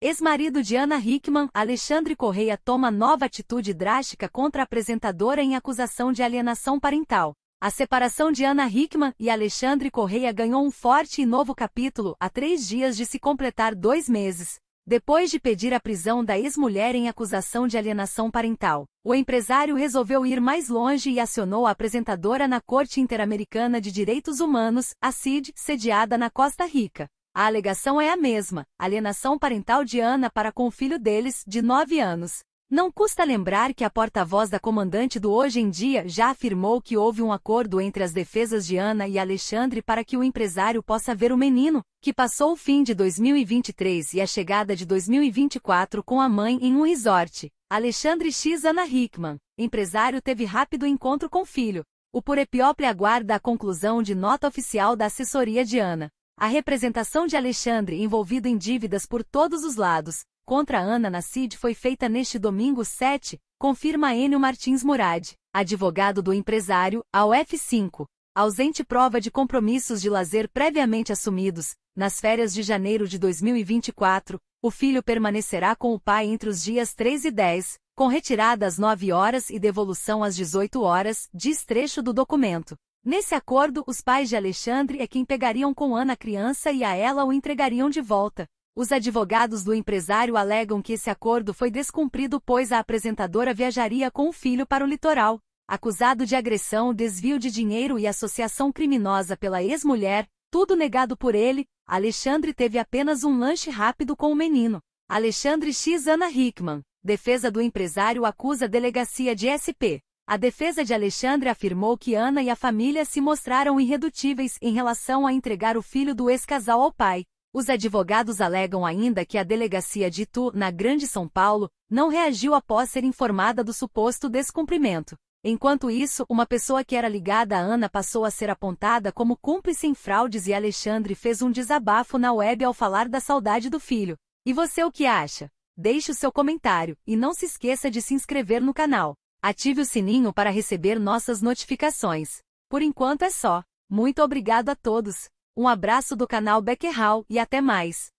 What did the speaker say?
Ex-marido de Ana Hickman, Alexandre Correia toma nova atitude drástica contra a apresentadora em acusação de alienação parental. A separação de Ana Hickman e Alexandre Correia ganhou um forte e novo capítulo há três dias de se completar dois meses. Depois de pedir a prisão da ex-mulher em acusação de alienação parental, o empresário resolveu ir mais longe e acionou a apresentadora na Corte Interamericana de Direitos Humanos, a CID, sediada na Costa Rica. A alegação é a mesma, alienação parental de Ana para com o filho deles, de 9 anos. Não custa lembrar que a porta-voz da comandante do Hoje em Dia já afirmou que houve um acordo entre as defesas de Ana e Alexandre para que o empresário possa ver o menino, que passou o fim de 2023 e a chegada de 2024 com a mãe em um resort. Alexandre X Ana Hickman, empresário teve rápido encontro com o filho. O Purepióple aguarda a conclusão de nota oficial da assessoria de Ana. A representação de Alexandre envolvido em dívidas por todos os lados, contra Ana Nassid foi feita neste domingo 7, confirma Enio Martins Murad, advogado do empresário, ao F5. Ausente prova de compromissos de lazer previamente assumidos, nas férias de janeiro de 2024, o filho permanecerá com o pai entre os dias 3 e 10, com retirada às 9 horas e devolução às 18 horas, diz trecho do documento. Nesse acordo, os pais de Alexandre é quem pegariam com Ana a criança e a ela o entregariam de volta. Os advogados do empresário alegam que esse acordo foi descumprido pois a apresentadora viajaria com o filho para o litoral. Acusado de agressão, desvio de dinheiro e associação criminosa pela ex-mulher, tudo negado por ele, Alexandre teve apenas um lanche rápido com o menino. Alexandre X Ana Hickman, defesa do empresário acusa a delegacia de SP. A defesa de Alexandre afirmou que Ana e a família se mostraram irredutíveis em relação a entregar o filho do ex-casal ao pai. Os advogados alegam ainda que a delegacia de Itu, na Grande São Paulo, não reagiu após ser informada do suposto descumprimento. Enquanto isso, uma pessoa que era ligada a Ana passou a ser apontada como cúmplice em fraudes e Alexandre fez um desabafo na web ao falar da saudade do filho. E você o que acha? Deixe o seu comentário e não se esqueça de se inscrever no canal. Ative o sininho para receber nossas notificações. Por enquanto é só. Muito obrigado a todos. Um abraço do canal Beckerhal e até mais.